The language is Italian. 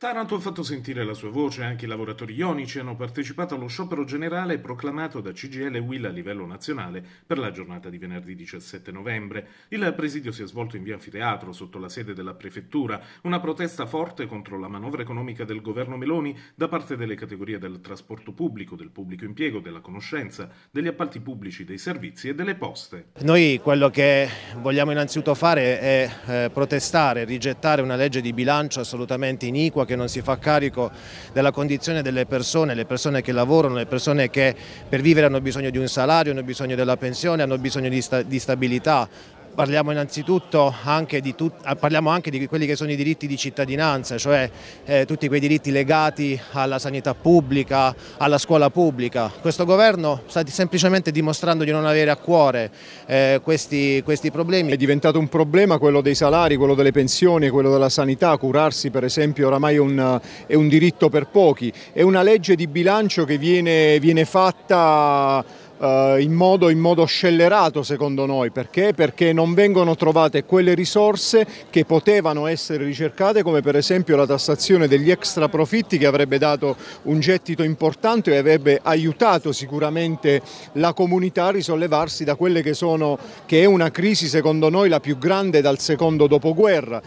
Taranto ha fatto sentire la sua voce, anche i lavoratori ionici hanno partecipato allo sciopero generale proclamato da CGL Will a livello nazionale per la giornata di venerdì 17 novembre. Il presidio si è svolto in via Anfiteatro, sotto la sede della prefettura, una protesta forte contro la manovra economica del governo Meloni da parte delle categorie del trasporto pubblico, del pubblico impiego, della conoscenza, degli appalti pubblici, dei servizi e delle poste. Noi quello che vogliamo innanzitutto fare è eh, protestare, rigettare una legge di bilancio assolutamente iniqua che non si fa carico della condizione delle persone, le persone che lavorano, le persone che per vivere hanno bisogno di un salario, hanno bisogno della pensione, hanno bisogno di, sta di stabilità, parliamo innanzitutto anche di, ah, parliamo anche di, quelli che sono i diritti di cittadinanza, cioè eh, tutti quei diritti legati alla sanità pubblica, alla scuola pubblica. Questo governo sta semplicemente dimostrando di non avere a cuore eh, questi, questi problemi. È diventato un problema quello dei salari, quello delle pensioni, quello della sanità, curarsi per esempio oramai è un, è un diritto per pochi, è una legge di bilancio che viene, viene fatta eh, in modo, in, modo, scellerato secondo noi, perché? Perché non vengono trovate quelle risorse che potevano essere ricercate come per esempio la tassazione degli extra profitti che avrebbe dato un gettito importante e avrebbe aiutato sicuramente la comunità a risollevarsi da quelle che sono, che è una crisi secondo noi la più grande dal secondo dopoguerra.